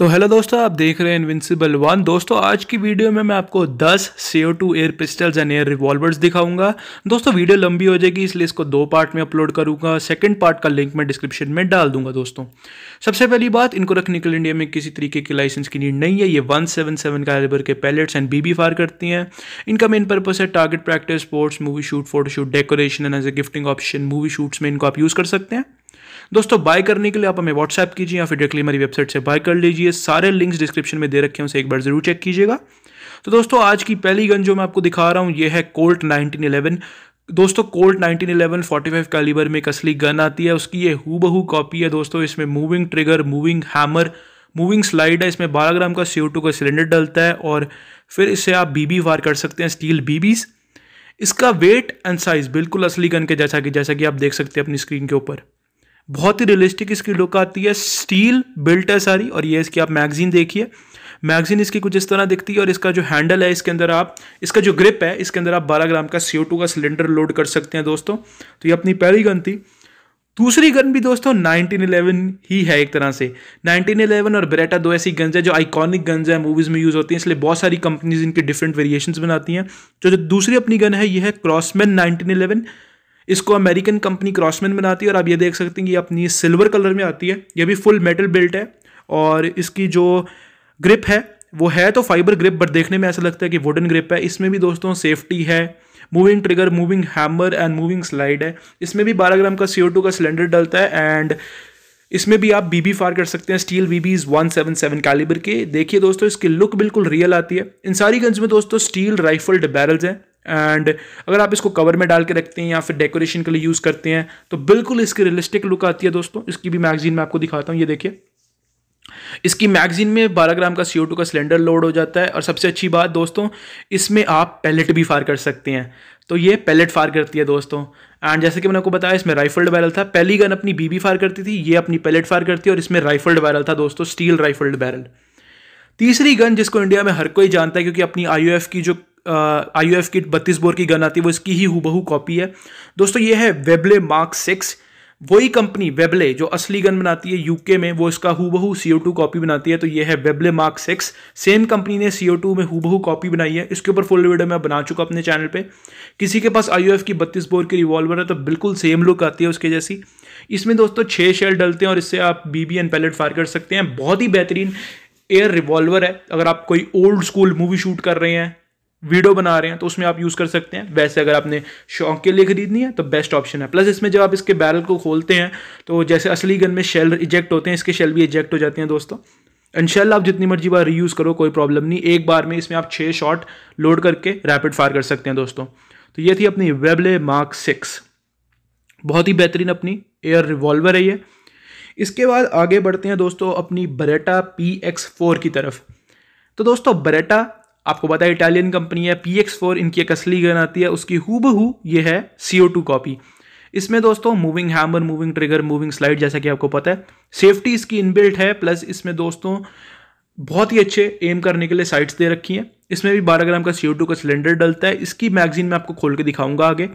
तो हेलो दोस्तों आप देख रहे हैं इनविंसिबल वन दोस्तों आज की वीडियो में मैं आपको 10 CO two air pistols and air revolvers दिखाऊंगा दोस्तों वीडियो लंबी हो जाएगी इसलिए इसको दो पार्ट में अपलोड करूंगा सेकंड पार्ट का लिंक मैं डिस्क्रिप्शन में डाल दूंगा दोस्तों सबसे पहली बात इनको रखने के लिए इंडिया में किसी तरीके की लाइसेंस की नीड नहीं है ये वन सेवन सेवन के पैलेट्स एंड बी फायर करती हैं इनका मेन पर्पस है target practice sports movie shoot photoshoot decoration and as a gifting option movie shoots में इनको आप यूज़ कर सकते हैं दोस्तों बाय करने के लिए आप हमें व्हाट्सएप कीजिए या फिर डायरेक्टली हमारी वेबसाइट से बाय कर लीजिए सारे लिंक्स डिस्क्रिप्शन में दे रखे हैं उसे एक बार ज़रूर चेक कीजिएगा तो दोस्तों आज की पहली गन जो मैं आपको दिखा रहा हूँ ये है कोल्ट नाइनटीन इलेवन दोस्तों कोल्ट 1911 45 कैलिबर में एक असली गन आती है उसकी ये बहू कॉपी है दोस्तों इसमें moving trigger moving hammer moving slide है इसमें 12 ग्राम का सी का सिलेंडर डलता है और फिर इसे आप बीबी वार कर सकते हैं स्टील बीबीज इसका वेट एंड साइज़ बिल्कुल असली गन के जैसा कि जैसा कि आप देख सकते हैं अपनी स्क्रीन के ऊपर बहुत ही रियलिस्टिक इसकी लुक आती है स्टील बिल्ट है सारी और ये इसकी आप मैगजीन देखिए मैगजीन इसकी कुछ इस तरह दिखती है और इसका जो हैंडल है इसके अंदर आप इसका जो ग्रिप है इसके अंदर आप 12 ग्राम का सी का सिलेंडर लोड कर सकते हैं दोस्तों तो ये अपनी पहली गन थी दूसरी गन भी दोस्तों 1911 ही है एक तरह से 1911 और बरेटा दो ऐसी गन्स है जो आइकॉनिक गन्स है मूवीज़ में यूज़ होती हैं इसलिए बहुत सारी कंपनीज इनके डिफरेंट वेरिएशंस बनाती हैं जो जो दूसरी अपनी गन है ये है क्रॉसमैन 1911 इसको अमेरिकन कंपनी क्रॉसमैन बनाती है और आप ये देख सकते हैं कि अपनी सिल्वर कलर में आती है ये भी फुल मेटल बेल्ट है और इसकी जो ग्रिप है वो है तो फाइबर ग्रिप बट देखने में ऐसा लगता है कि वुडन ग्रिप है इसमें भी दोस्तों सेफ्टी है moving trigger moving hammer and moving slide है इसमें भी 12 ग्राम का सी का सिलेंडर डलता है एंड इसमें भी आप बीबी फायर कर सकते हैं स्टील बीबीज सेवन कैलिबर के देखिए दोस्तों इसकी लुक बिल्कुल रियल आती है इन सारी गन्स में दोस्तों स्टील राइफल्ड बैरल्स हैं एंड अगर आप इसको कवर में डाल के रखते हैं या फिर डेकोरेशन के लिए यूज़ करते हैं तो बिल्कुल इसकी रियलिस्टिक लुक आती है दोस्तों इसकी भी मैगजीन में आपको दिखाता हूँ ये देखिए इसकी मैगजीन में 12 ग्राम का सी का सिलेंडर लोड हो जाता है और सबसे अच्छी बात दोस्तों इसमें आप पैलेट भी फायर कर सकते हैं तो ये पैलेट फायर करती है दोस्तों एंड जैसे कि मैंने आपको बताया इसमें राइफल्ड बैरल था पहली गन अपनी बीबी फायर करती थी ये अपनी पैलेट फायर करती है और इसमें राइफल्ड बैरल था दोस्तों स्टील राइफल्ड बैरल तीसरी गन जिसको इंडिया में हर कोई जानता है क्योंकि अपनी आई की जो आई यू की बत्तीस बोर की गन आती है वो इसकी ही हुबहू कॉपी है दोस्तों ये है वेबले मार्क सिक्स वही कंपनी वेबले जो असली गन बनाती है यूके में वो इसका हुबहू सी ओ टू कॉपी बनाती है तो ये है Webley Mark six same company ने सी ओ टू में हुबहू कॉपी बनाई है इसके ऊपर फुल वीडियो मैं बना चुका अपने चैनल पे किसी के पास आई की बत्तीस बोर की रिवॉल्वर है तो बिल्कुल सेम लुक आती है उसके जैसी इसमें दोस्तों छः शेल डलते हैं और इससे आप B B and pellet fire कर सकते हैं बहुत ही बेहतरीन एयर रिवॉल्वर है अगर आप कोई ओल्ड स्कूल मूवी शूट कर रहे हैं वीडियो बना रहे हैं तो उसमें आप यूज़ कर सकते हैं वैसे अगर आपने शौक के लिए खरीदनी है तो बेस्ट ऑप्शन है प्लस इसमें जब आप इसके बैरल को खोलते हैं तो जैसे असली गन में शेल इजेक्ट होते हैं इसके शेल भी इजेक्ट हो जाते हैं दोस्तों इनशाला आप जितनी मर्जी बार रीयूज़ करो कोई प्रॉब्लम नहीं एक बार में इसमें आप छः शॉट लोड करके रैपिड फायर कर सकते हैं दोस्तों तो ये थी अपनी वेबले मार्क सिक्स बहुत ही बेहतरीन अपनी एयर रिवॉल्वर है ये इसके बाद आगे बढ़ते हैं दोस्तों अपनी बरेटा पी एक्स फोर की तरफ तो दोस्तों बरेटा आपको पता है इटालियन कंपनी है पी एक्स फोर इनकी एक असली गन आती है उसकी हूबहू ये है सी ओ टू कॉपी इसमें दोस्तों moving hammer moving trigger moving slide जैसा कि आपको पता है सेफ्टी इसकी इनबिल्ट है प्लस इसमें दोस्तों बहुत ही अच्छे एम करने के लिए साइट्स दे रखी हैं इसमें भी 12 ग्राम का सी का सिलेंडर डलता है इसकी मैगजीन में आपको खोल के दिखाऊंगा आगे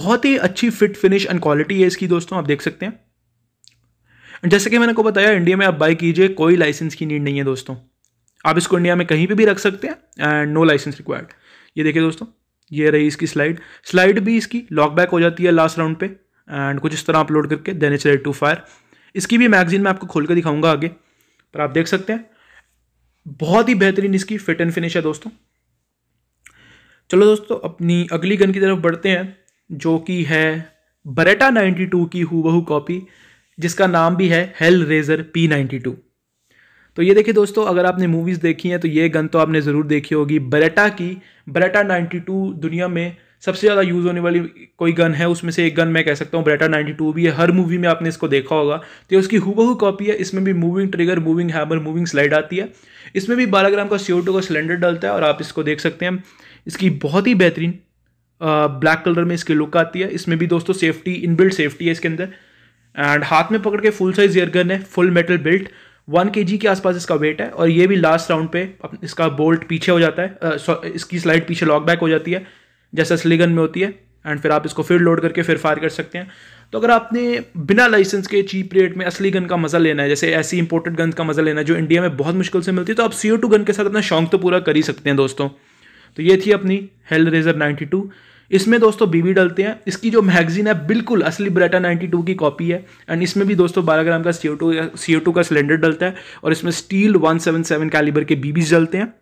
बहुत ही अच्छी फिट फिनिश एंड क्वालिटी है इसकी दोस्तों आप देख सकते हैं जैसे कि मैंने को बताया इंडिया में आप बाई कीजिए कोई लाइसेंस की नीड नहीं है दोस्तों आप इसको इंडिया में कहीं पे भी रख सकते हैं एंड नो लाइसेंस रिक्वायर्ड ये देखिए दोस्तों ये रही इसकी स्लाइड स्लाइड भी इसकी लॉकबैक हो जाती है लास्ट राउंड पे एंड कुछ इस तरह अपलोड करके देने चले टू फायर इसकी भी मैगजीन मैं आपको खोल कर दिखाऊंगा आगे पर आप देख सकते हैं बहुत ही बेहतरीन इसकी फिट एंड फिनिश है दोस्तों चलो दोस्तों अपनी अगली गन की तरफ बढ़ते हैं जो कि है बरेटा 92 की हु कॉपी जिसका नाम भी है Hell Razor P ninety two तो ये देखिए दोस्तों अगर आपने मूवीज़ देखी हैं तो ये गन तो आपने ज़रूर देखी होगी बरेटा की बरेटा 92 दुनिया में सबसे ज़्यादा यूज़ होने वाली कोई गन है उसमें से एक गन मैं कह सकता हूँ बरेटा 92 भी है हर मूवी में आपने इसको देखा होगा तो उसकी हुबहू कॉपी है इसमें भी moving trigger moving hammer moving slide आती है इसमें भी बारह ग्राम का सी का सिलेंडर डलता है और आप इसको देख सकते हैं इसकी बहुत ही बेहतरीन ब्लैक कलर में इसकी लुक आती है इसमें भी दोस्तों सेफ्टी इनबिल्ट सेफ्टी है इसके अंदर एंड हाथ में पकड़ के फुल साइज एयरगन गन है full metal built one K के आसपास इसका वेट है और ये भी लास्ट राउंड पे इसका बोल्ट पीछे हो जाता है आ, इसकी स्लाइड पीछे लॉक बैक हो जाती है जैसा स्लीगन में होती है एंड फिर आप इसको फिर लोड करके फिर फायर कर सकते हैं तो अगर आपने बिना लाइसेंस के चीप रेट में असली गन का मज़ा लेना है जैसे ऐसी इंपोर्टेड गन का मज़ा लेना है जो इंडिया में बहुत मुश्किल से मिलती है तो आप सी गन के साथ अपना शौक तो पूरा कर ही सकते हैं दोस्तों तो ये थी अपनी हेल रेजर नाइन्टी इसमें दोस्तों बीबी डलते हैं इसकी जो मैगजीन है बिल्कुल असली ब्रेटा 92 की कॉपी है एंड इसमें भी दोस्तों 12 ग्राम का सी ओ टू टू का सिलेंडर डलता है और इसमें स्टील 177 कैलिबर के बीबीज डलते हैं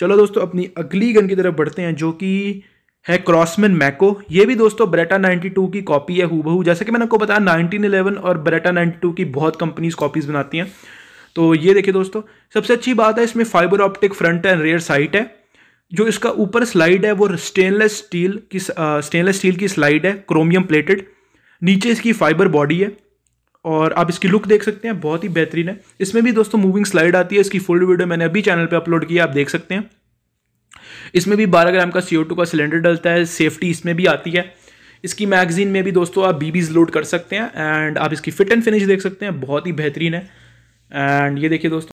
चलो दोस्तों अपनी अगली गन की तरफ बढ़ते हैं जो कि है क्रॉसमैन मैको ये भी दोस्तों ब्रेटा 92 की कॉपी है बहू जैसे कि मैंने आपको बताया नाइनटीन और ब्रेटा 92 की बहुत कंपनीज कॉपीज बनाती हैं तो ये देखिए दोस्तों सबसे अच्छी बात है इसमें fibre optic front and rear sight है जो इसका ऊपर स्लाइड है वो स्टेनलेस स्टील की स्टेनलेस स्टील की स्लाइड है क्रोमियम प्लेटेड नीचे इसकी फाइबर बॉडी है और आप इसकी लुक देख सकते हैं बहुत ही बेहतरीन है इसमें भी दोस्तों मूविंग स्लाइड आती है इसकी फुल वीडियो मैंने अभी चैनल पे अपलोड किया आप देख सकते हैं इसमें भी 12 ग्राम का सी का सिलेंडर डलता है सेफ्टी इसमें भी आती है इसकी मैगजीन में भी दोस्तों आप बीबीज लोड कर सकते हैं एंड आप इसकी फिट एंड फिनिश देख सकते हैं बहुत ही बेहतरीन है एंड ये देखिए दोस्तों